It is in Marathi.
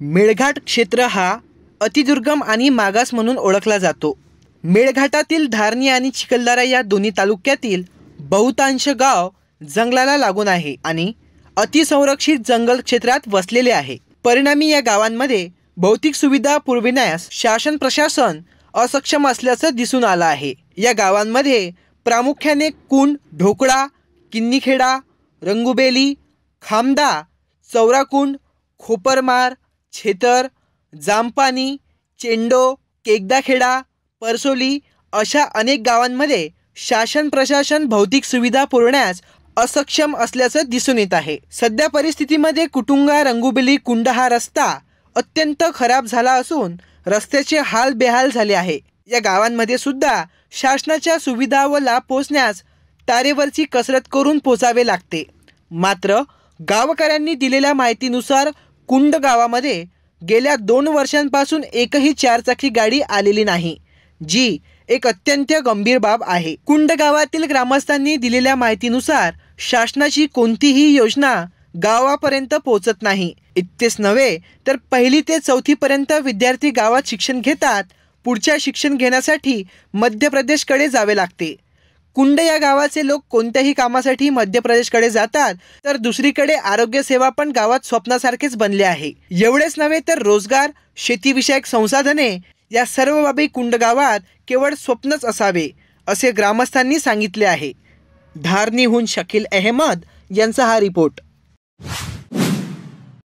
मेळघाट क्षेत्र हा अतिदुर्गम आणि मागास म्हणून ओळखला जातो मेळघाटातील धारणी आणि चिखलदारा या दोन्ही तालुक्यातील बहुतांश गाव जंगलाला लागून आहे आणि अतिसंरक्षित जंगल क्षेत्रात वसलेले आहे परिणामी या गावांमध्ये भौतिक सुविधा पुरविण्यास शासन प्रशासन असक्षम असल्याचं दिसून आलं आहे या गावांमध्ये प्रामुख्याने कुंड ढोकळा किन्नीखेडा रंगुबेली खामदा चौराकुंड खोपरमार छेतर जामपानी चेंडो केकदाखेडा परसोली अशा अनेक गावांमध्ये शासन प्रशासन भौतिक सुविधा पुरवण्यास असक्षम असल्याचं दिसून येत आहे सध्या परिस्थितीमध्ये कुटुंगा रंगुबिली कुंड हा रस्ता अत्यंत खराब झाला असून रस्त्याचे हाल बेहाल झाले आहे या गावांमध्ये सुद्धा शासनाच्या सुविधा व लाभ पोचण्यास तारेवरची कसरत करून पोचावे लागते मात्र गावकऱ्यांनी दिलेल्या माहितीनुसार कुंड गावामध्ये गेल्या दोन वर्षांपासून एकही चारचाकी गाडी आलेली नाही जी एक अत्यंत गंभीर बाब आहे कुंड गावातील ग्रामस्थांनी दिलेल्या माहितीनुसार शासनाची कोणतीही योजना गावापर्यंत पोहोचत नाही इतकेच नव्हे तर पहिली ते चौथी पर्यंत विद्यार्थी गावात शिक्षण घेतात पुढच्या शिक्षण घेण्यासाठी मध्य प्रदेशकडे जावे लागते कुंड या गावाचे लोक कोणत्याही कामासाठी मध्य प्रदेशकडे जातात तर दुसरीकडे आरोग्य सेवा पण गावात स्वप्नासारखेच बनले आहे एवढेच नव्हे तर रोजगार शेतीविषयक संसाधने या सर्व बाबी कुंड गावात केवळ स्वप्नच असावे असे ग्रामस्थांनी सांगितले आहे धारणीहून शकील अहमद यांचा हा रिपोर्ट